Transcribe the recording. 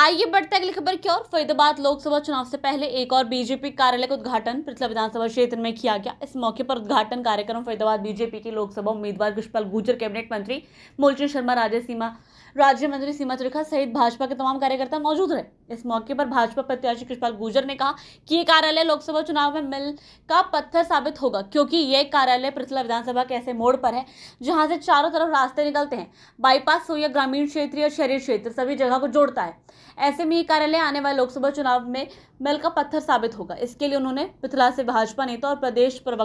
आइए बढ़ते अगली खबर की ओर फरीदाबाद लोकसभा चुनाव से पहले एक और बीजेपी कार्यालय का उद्घाटन पिछला विधानसभा क्षेत्र में किया गया इस मौके पर उद्घाटन कार्यक्रम फरीदाबाद बीजेपी के लोकसभा उम्मीदवार पुष्पाल गुर्जर कैबिनेट मंत्री मूलचंद शर्मा राज्य सीमा राज्य मंत्री सीमा त्रिखा सहित भाजपा के तमाम कार्यकर्ता मौजूद रहे इस मौके पर भाजपा प्रत्याशी कृष्णपाल गुर्जर ने कहा कि ये कार्यालय लोकसभा चुनाव में मिल का पत्थर साबित होगा क्योंकि ये कार्यालय पृथला विधानसभा के ऐसे मोड़ पर है जहां से चारों तरफ रास्ते निकलते हैं बाईपास हो या ग्रामीण क्षेत्र या शहरी क्षेत्र सभी जगह को जोड़ता है ऐसे में ये कार्यालय आने वाले लोकसभा चुनाव में मेल का पत्थर साबित होगा इसके लिए उन्होंने मिथिला से भाजपा नेता और प्रदेश प्रवक्ता